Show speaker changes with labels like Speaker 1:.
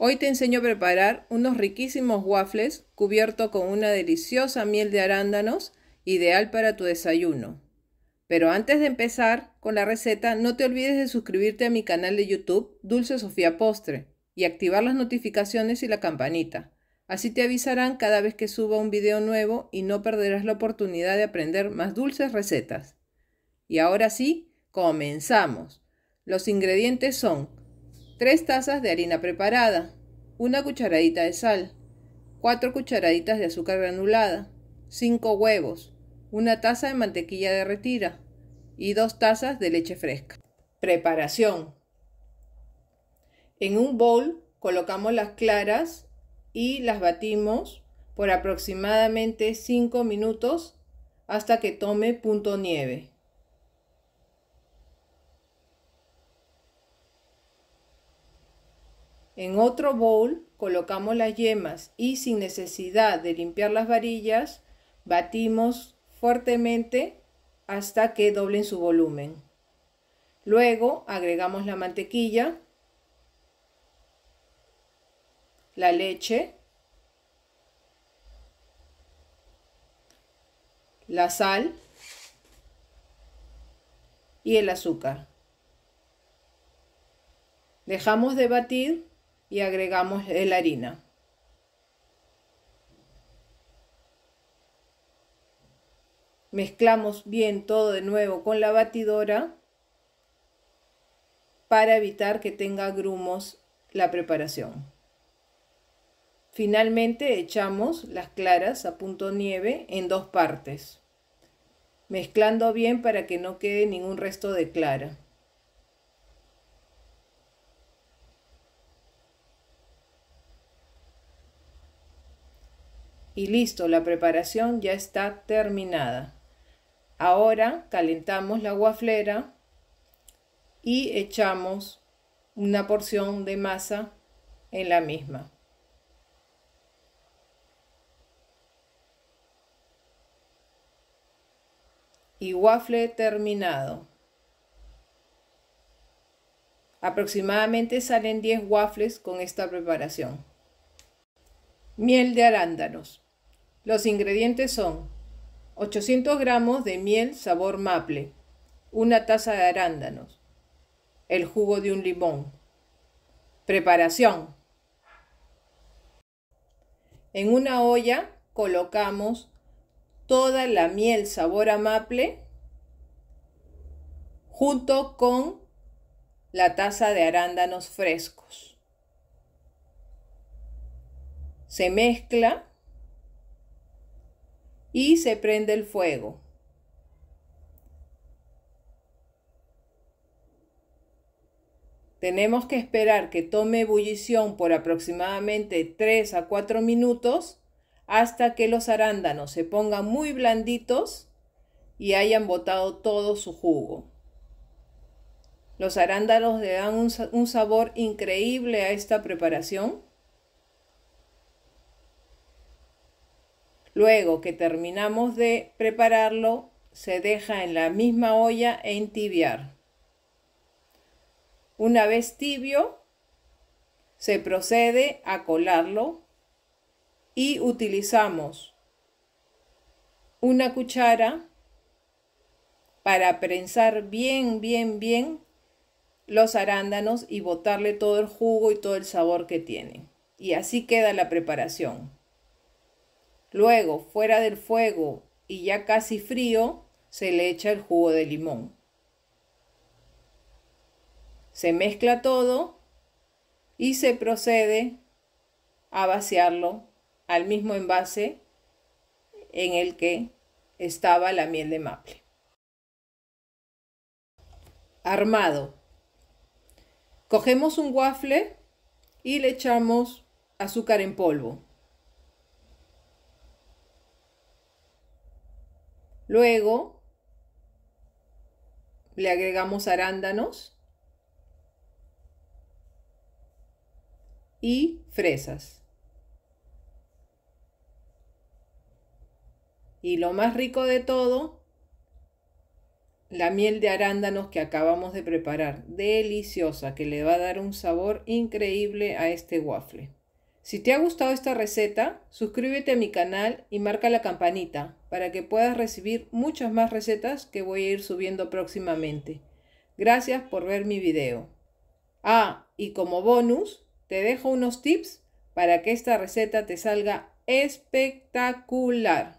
Speaker 1: Hoy te enseño a preparar unos riquísimos waffles cubiertos con una deliciosa miel de arándanos, ideal para tu desayuno. Pero antes de empezar con la receta, no te olvides de suscribirte a mi canal de YouTube Dulce Sofía Postre y activar las notificaciones y la campanita. Así te avisarán cada vez que suba un video nuevo y no perderás la oportunidad de aprender más dulces recetas. Y ahora sí, comenzamos. Los ingredientes son 3 tazas de harina preparada, una cucharadita de sal, 4 cucharaditas de azúcar granulada, 5 huevos, una taza de mantequilla derretida y 2 tazas de leche fresca. Preparación. En un bowl colocamos las claras y las batimos por aproximadamente 5 minutos hasta que tome punto nieve. En otro bowl colocamos las yemas y sin necesidad de limpiar las varillas, batimos fuertemente hasta que doblen su volumen. Luego agregamos la mantequilla, la leche, la sal y el azúcar. Dejamos de batir y agregamos la harina. Mezclamos bien todo de nuevo con la batidora para evitar que tenga grumos la preparación. Finalmente echamos las claras a punto nieve en dos partes, mezclando bien para que no quede ningún resto de clara. y listo, la preparación ya está terminada. Ahora calentamos la guaflera y echamos una porción de masa en la misma. Y waffle terminado. Aproximadamente salen 10 waffles con esta preparación. Miel de arándanos. Los ingredientes son 800 gramos de miel sabor maple, una taza de arándanos, el jugo de un limón. Preparación. En una olla colocamos toda la miel sabor a maple junto con la taza de arándanos frescos. Se mezcla y se prende el fuego. Tenemos que esperar que tome ebullición por aproximadamente 3 a 4 minutos hasta que los arándanos se pongan muy blanditos y hayan botado todo su jugo. Los arándanos le dan un, un sabor increíble a esta preparación Luego que terminamos de prepararlo, se deja en la misma olla e tibiar. Una vez tibio, se procede a colarlo y utilizamos una cuchara para prensar bien, bien, bien los arándanos y botarle todo el jugo y todo el sabor que tiene Y así queda la preparación. Luego, fuera del fuego y ya casi frío, se le echa el jugo de limón. Se mezcla todo y se procede a vaciarlo al mismo envase en el que estaba la miel de maple. Armado. Cogemos un waffle y le echamos azúcar en polvo. Luego le agregamos arándanos y fresas. Y lo más rico de todo, la miel de arándanos que acabamos de preparar, deliciosa, que le va a dar un sabor increíble a este waffle. Si te ha gustado esta receta, suscríbete a mi canal y marca la campanita para que puedas recibir muchas más recetas que voy a ir subiendo próximamente. Gracias por ver mi video. Ah, y como bonus, te dejo unos tips para que esta receta te salga espectacular.